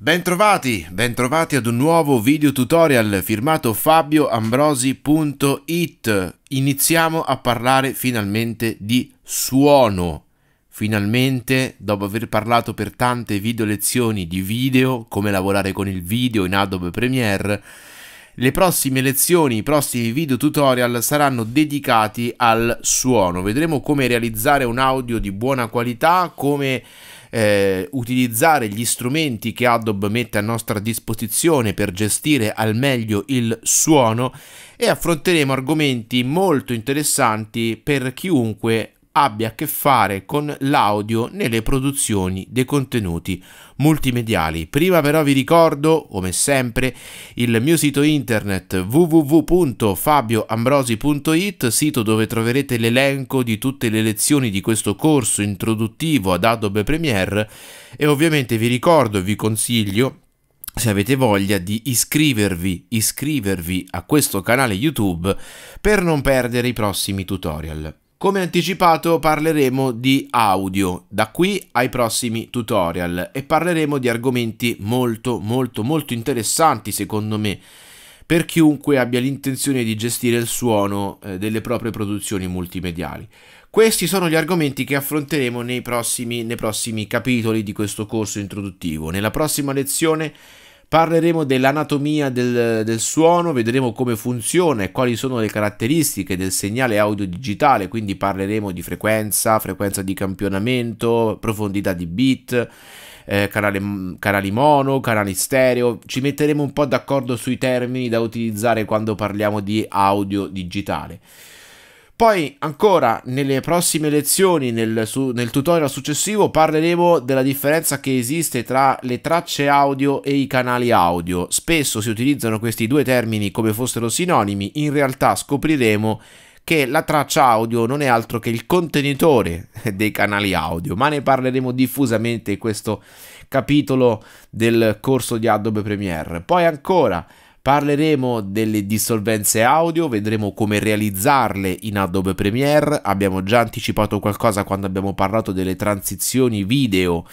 Bentrovati, bentrovati ad un nuovo video tutorial firmato fabioambrosi.it Iniziamo a parlare finalmente di suono Finalmente, dopo aver parlato per tante video lezioni di video, come lavorare con il video in Adobe Premiere, le prossime lezioni, i prossimi video tutorial saranno dedicati al suono. Vedremo come realizzare un audio di buona qualità, come eh, utilizzare gli strumenti che Adobe mette a nostra disposizione per gestire al meglio il suono e affronteremo argomenti molto interessanti per chiunque abbia a che fare con l'audio nelle produzioni dei contenuti multimediali. Prima però vi ricordo, come sempre, il mio sito internet www.fabioambrosi.it, sito dove troverete l'elenco di tutte le lezioni di questo corso introduttivo ad Adobe Premiere e ovviamente vi ricordo e vi consiglio se avete voglia di iscrivervi, iscrivervi a questo canale YouTube per non perdere i prossimi tutorial. Come anticipato parleremo di audio da qui ai prossimi tutorial e parleremo di argomenti molto molto molto interessanti secondo me per chiunque abbia l'intenzione di gestire il suono eh, delle proprie produzioni multimediali. Questi sono gli argomenti che affronteremo nei prossimi, nei prossimi capitoli di questo corso introduttivo. Nella prossima lezione Parleremo dell'anatomia del, del, suono, vedremo come funziona e quali sono le caratteristiche del segnale audio digitale, quindi parleremo di frequenza, frequenza di campionamento, profondità di bit, eh, canale, mm, canali mono, canali stereo. Ci metteremo un po' d'accordo sui termini da utilizzare quando parliamo di audio digitale. Poi ancora nelle prossime lezioni, nel, su, nel, tutorial successivo, parleremo della differenza che esiste tra le tracce audio e i canali audio. Spesso si utilizzano questi due termini come fossero sinonimi, in realtà scopriremo che la traccia audio non è altro che il contenitore dei canali audio, ma ne parleremo diffusamente in questo capitolo del corso di Adobe Premiere. Poi ancora Parleremo delle dissolvenze audio, vedremo come realizzarle in Adobe Premiere, abbiamo già anticipato qualcosa quando abbiamo parlato delle transizioni video,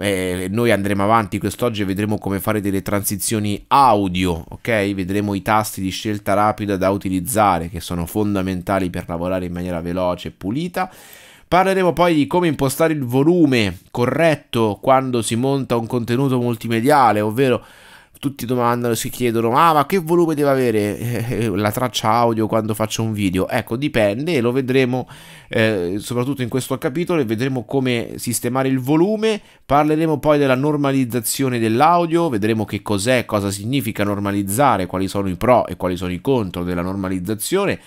eh, noi andremo avanti quest'oggi e vedremo come fare delle transizioni audio, ok? Vedremo i tasti di scelta rapida da utilizzare che sono fondamentali per lavorare in maniera veloce e pulita. Parleremo poi di come impostare il volume corretto quando si monta un contenuto multimediale, ovvero tutti domandano, si chiedono, ah, ma che volume deve avere eh, la traccia audio quando faccio un video? Ecco, dipende e lo vedremo eh, soprattutto in questo capitolo e vedremo come sistemare il volume, parleremo poi della normalizzazione dell'audio, vedremo che cos'è, cosa significa normalizzare, quali sono i pro e quali sono i contro della normalizzazione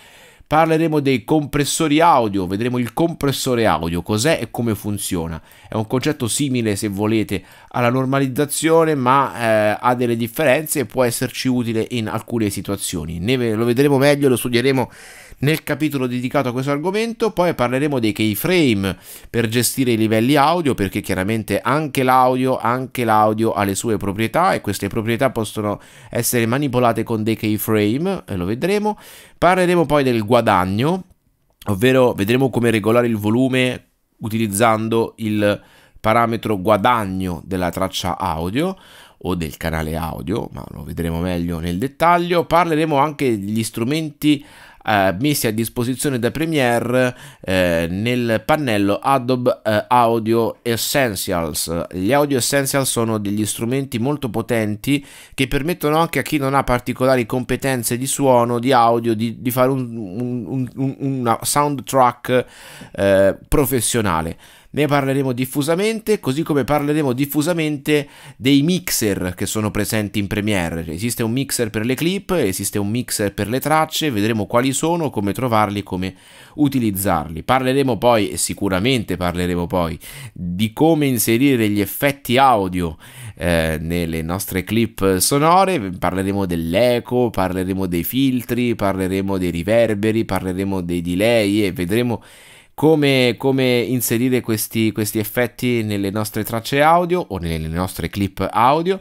Parleremo dei compressori audio, vedremo il compressore audio, cos'è e come funziona. È un concetto simile, se volete, alla normalizzazione, ma eh, ha delle differenze e può esserci utile in alcune situazioni. Ne lo vedremo meglio, lo studieremo nel capitolo dedicato a questo argomento. Poi parleremo dei keyframe per gestire i livelli audio, perché chiaramente anche l'audio, anche l'audio ha le sue proprietà e queste proprietà possono essere manipolate con dei keyframe, e eh, lo vedremo. Parleremo poi del guadagno, ovvero vedremo come regolare il volume utilizzando il parametro guadagno della traccia audio o del canale audio, ma lo vedremo meglio nel dettaglio. Parleremo anche degli strumenti eh, messi a disposizione da Premiere eh, nel pannello Adobe eh, Audio Essentials. Gli Audio Essentials sono degli strumenti molto potenti che permettono anche a chi non ha particolari competenze di suono, di audio, di, di fare un, un, un, una soundtrack eh, professionale ne parleremo diffusamente, così come parleremo diffusamente dei mixer che sono presenti in Premiere. Esiste un mixer per le clip, esiste un mixer per le tracce, vedremo quali sono, come trovarli, come utilizzarli. Parleremo poi, e sicuramente parleremo poi, di come inserire gli effetti audio eh, nelle nostre clip sonore, parleremo dell'eco, parleremo dei filtri, parleremo dei riverberi, parleremo dei delay e vedremo come, come inserire questi, questi effetti nelle nostre tracce audio o nelle nostre clip audio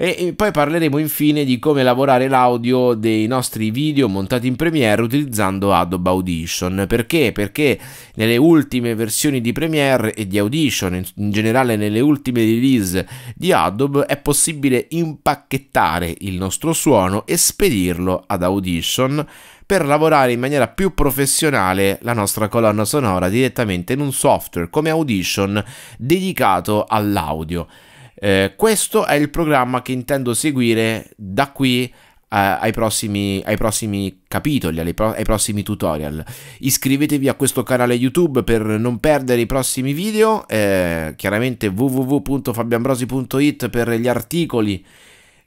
e poi parleremo infine di come lavorare l'audio dei nostri video montati in Premiere utilizzando Adobe Audition. Perché? Perché nelle ultime versioni di Premiere e di Audition, in generale nelle ultime release di Adobe, è possibile impacchettare il nostro suono e spedirlo ad Audition per lavorare in maniera più professionale la nostra colonna sonora direttamente in un software come Audition dedicato all'audio. Eh, questo è il programma che intendo seguire da qui eh, ai prossimi, ai, prossimi, capitoli, ai, pro, ai, prossimi tutorial. Iscrivetevi a questo canale YouTube per non perdere i prossimi video, eh, chiaramente www.fabiambrosi.it per gli articoli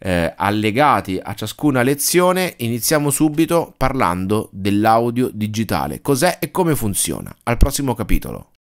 eh, allegati a ciascuna lezione, iniziamo subito parlando dell'audio digitale, cos'è e come funziona. Al prossimo capitolo.